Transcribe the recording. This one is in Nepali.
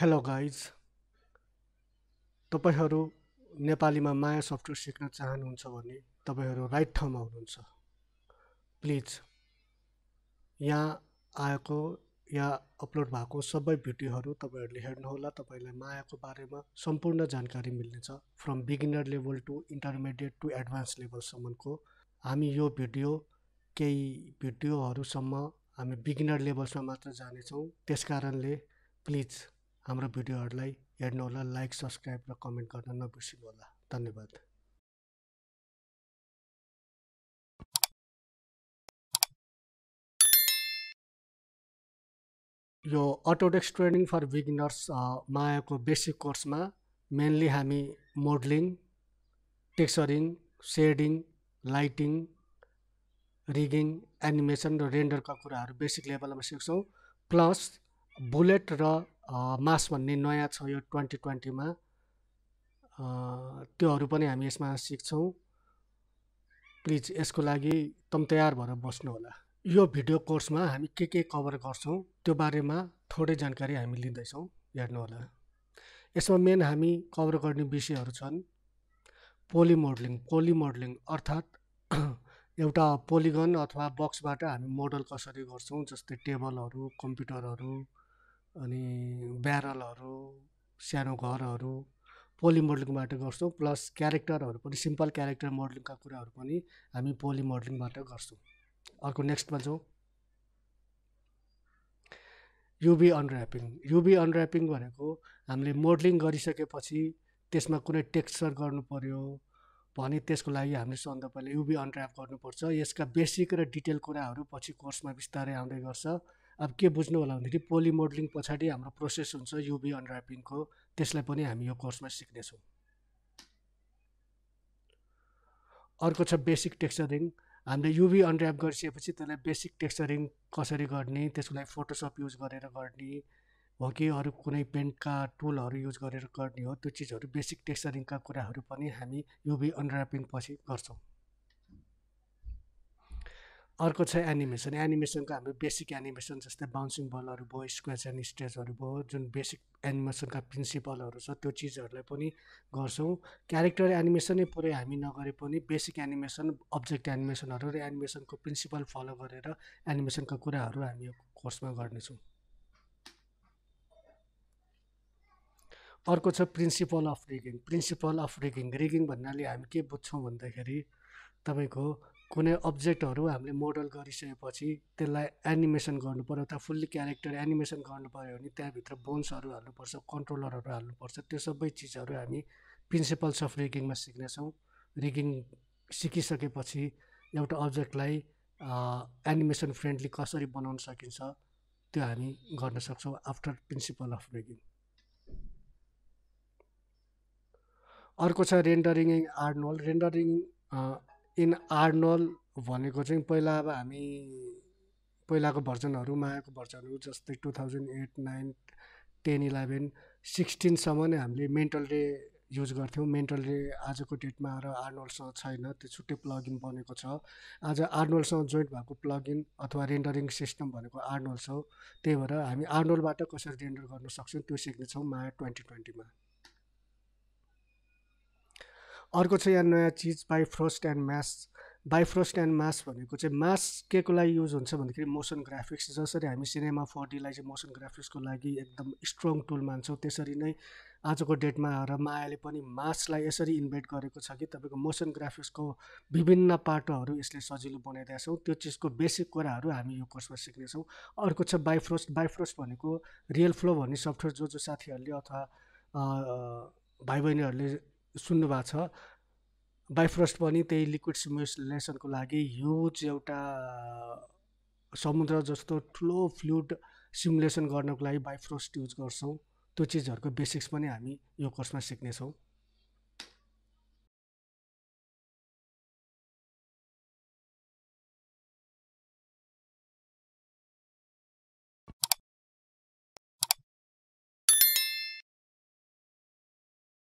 हेलो गाइज तपाईँहरू नेपालीमा माया सफ्टवेयर सिक्न चाहनुहुन्छ भने तपाईँहरू राइट ठाउँमा हुनुहुन्छ प्लिज यहाँ आएको या अपलोड भएको सबै भिडियोहरू तपाईँहरूले हेर्नुहोला तपाईँलाई मायाको बारेमा सम्पूर्ण जानकारी मिल्नेछ from beginner level to intermediate to advance लेभलसम्मको हामी यो भिडियो केही भिडियोहरूसम्म हामी बिगिनर लेभलसम्म मात्र जानेछौँ त्यस कारणले प्लिज हाम्रो भिडियोहरूलाई हेर्नुहोला लाइक सब्सक्राइब र कमेन्ट गर्न होला धन्यवाद यो अटोडेक्स ट्रेनिङ फर बिगिनर्स मायाको बेसिक कोर्समा मेन्ली हामी modelling texturing shading lighting rigging animation र रेन्डरका कुराहरू बेसिक लेभलमा सिक्छौँ प्लस बुलेट र मास भन्ने नयाँ छ यो ट्वेन्टी ट्वेन्टीमा त्योहरू पनि हामी यसमा सिक्छौँ प्लिज यसको लागि एकदम तयार भएर बस्नुहोला यो भिडियो कोर्समा हामी के के कभर गर्छौँ त्यो बारेमा थोरै जानकारी हामी लिँदैछौँ हेर्नुहोला यसमा मेन हामी कभर गर्ने विषयहरू छन् पोली मोडलिङ पोली मोडलिङ अर्थात् एउटा पोलिगन अथवा बक्सबाट हामी मोडल कसरी गर्छौँ जस्तै टेबलहरू कम्प्युटरहरू अनि ब्यारलहरू सानो घरहरू पोली मोडलिङबाट गर्छौँ प्लस क्यारेक्टरहरू पनि सिम्पल क्यारेक्टर मोडलिङका कुराहरू पनि हामी पोली मोडलिङबाट गर्छौँ अर्को नेक्स्टमा जाउँ युबी अनऱ्यापिङ युबी अनऱ्यापिङ भनेको हामीले मोडलिङ गरिसकेपछि त्यसमा कुनै टेक्स्चर पऱ्यो भने त्यसको लागि हामीले सधैँ पहिला युबी अनऱ्याप गर्नुपर्छ यसका बेसिक र डिटेल कुराहरू पछि कोर्समा बिस्तारै आउँदै गर्छ अब के बुझ्नु होला भनेदेखि पोली मोडलिङ पछाडि हाम्रो प्रोसेस हुन्छ युबी अनरापिङको त्यसलाई पनि हामी यो कोर्समा सिक्नेछौँ अर्को छ बेसिक टेक्सचरिङ हामीले युबी अनऱ्याप गरिसकेपछि त्यसलाई बेसिक टेक्सचरिङ कसरी गर्ने त्यसको लागि फोटोसप युज गरेर गर्ने हो कि अरू कुनै पेन्टका टुलहरू युज गरेर गर्ने हो त्यो चिजहरू बेसिक टेक्सचरिङका कुराहरू पनि हामी युबी अनऱ्यापिङ पछि गर्छौँ अर्को छ एनिमेसन एनिमेसनको हाम्रो बेसिक एनिमेसन जस्तै बााउन्सिङ बलहरू भयो स्क्वेच एन्ड स्ट्रेचहरू भयो जुन बेसिक एनिमेसनका प्रिन्सिपलहरू छ त्यो चिजहरूलाई पनि गर्छौँ क्यारेक्टर एनिमेसनै पुरै हामी नगरे पनि बेसिक एनिमेसन अब्जेक्ट एनिमेसनहरू र एनिमेसनको प्रिन्सिपल फलो गरेर एनिमेसनका कुराहरू हामी यो कोर्समा गर्नेछौँ अर्को छ principle of rigging principle of rigging rigging भन्नाले हामी के बुझ्छौँ भन्दाखेरि तपाईँको कुनै अब्जेक्टहरू हामीले मोडल गरिसकेपछि त्यसलाई एनिमेसन गर्नु पऱ्यो त फुल्ली क्यारेक्टर एनिमेसन गर्नु पऱ्यो भने त्यहाँभित्र बोन्सहरू हाल्नुपर्छ कन्ट्रोलरहरू हाल्नुपर्छ त्यो सबै चिजहरू हामी प्रिन्सिपल्स अफ रिगिङमा सिक्नेछौँ रिगिङ सिकिसकेपछि एउटा अब्जेक्टलाई एनिमेसन फ्रेन्डली कसरी बनाउन सकिन्छ त्यो हामी गर्न सक्छौँ आफ्टर प्रिन्सिपल अफ रिगिङ अर्को छ rendering and Arnold rendering in Arnold भनेको चाहिँ पहिला अब हामी पहिलाको भर्जनहरू मायाको भर्जनहरू जस्तै two thousand eight nine ten eleven सिक्सटिनसम्म नै हामीले मेन्टल डे युज गर्थ्यौँ मेन्टल डे आजको डेटमा आएर आर्नोल्डसँग छैन त्यो छुट्टै प्लगइन बनेको छ आज आर्नोल्डसँग जोइन्ट भएको प्लगइन अथवा रेन्डरिङ सिस्टम भनेको आर्नोल्ड हो त्यही भएर हामी आर्नोल्डबाट कसरी रेन्डर गर्न सक्छौँ त्यो सिक्नेछौँ माया ट्वेन्टी ट्वेन्टीमा अर्को छ यहाँ नयाँ चिज Bifrost and mash Bifrost and mash भनेको चाहिँ मास के को लागि युज हुन्छ भन्दाखेरि मोसन ग्राफिक्स जसरी हामी सिनेमा फोर डीलाई चाहिँ मोसन ग्राफिक्सको लागि एकदम स्ट्रङ टुल मान्छौँ त्यसरी नै आजको डेटमा आएर मायाले पनि मासलाई यसरी इन्भेट गरेको छ कि तपाईँको मोसन ग्राफिक्सको विभिन्न पाटोहरू यसले सजिलो छौँ त्यो चिजको बेसिक कुराहरू हामी यो कोर्समा सिक्नेछौँ अर्को छ बाइफ्रोस्ट बाइफ्रोस्ट भनेको रियल फ्लो भन्ने सफ्टवेयर जो जो साथीहरूले अथवा भाइ बहिनीहरूले सुन्नु भएको छ बाइफ्रस्ट पनि त्यही लिक्विड सिमुलेसनको लागि ह्युज एउटा समुद्र जस्तो ठुलो फ्लुड सिमुलेसन गर्नको लागि बाइफ्रोस्ट युज गर्छौँ त्यो चिजहरूको बेसिक्स पनि हामी यो कोर्समा सिक्नेछौँ